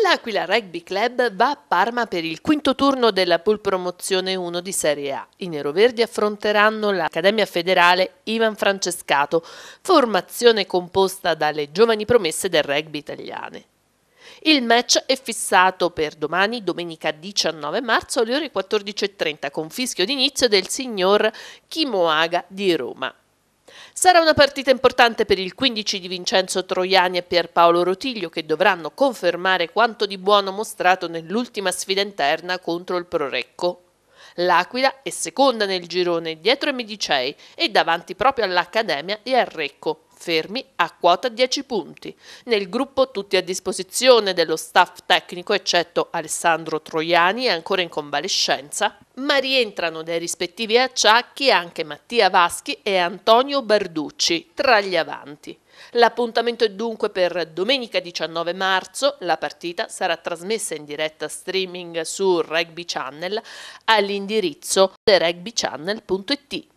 L'Aquila Rugby Club va a Parma per il quinto turno della Pool Promozione 1 di Serie A. I neroverdi affronteranno l'Accademia Federale Ivan Francescato, formazione composta dalle giovani promesse del rugby italiane. Il match è fissato per domani, domenica 19 marzo alle ore 14.30, con fischio d'inizio del signor Kimoaga di Roma. Sarà una partita importante per il 15 di Vincenzo Troiani e Pierpaolo Rotiglio che dovranno confermare quanto di buono mostrato nell'ultima sfida interna contro il Prorecco. L'Aquila è seconda nel girone dietro ai Medicei e davanti proprio all'Accademia e al Recco fermi a quota 10 punti. Nel gruppo tutti a disposizione dello staff tecnico, eccetto Alessandro Troiani, ancora in convalescenza, ma rientrano dai rispettivi acciacchi anche Mattia Vaschi e Antonio Barducci, tra gli avanti. L'appuntamento è dunque per domenica 19 marzo, la partita sarà trasmessa in diretta streaming su Rugby Channel all'indirizzo therugbychannel.it.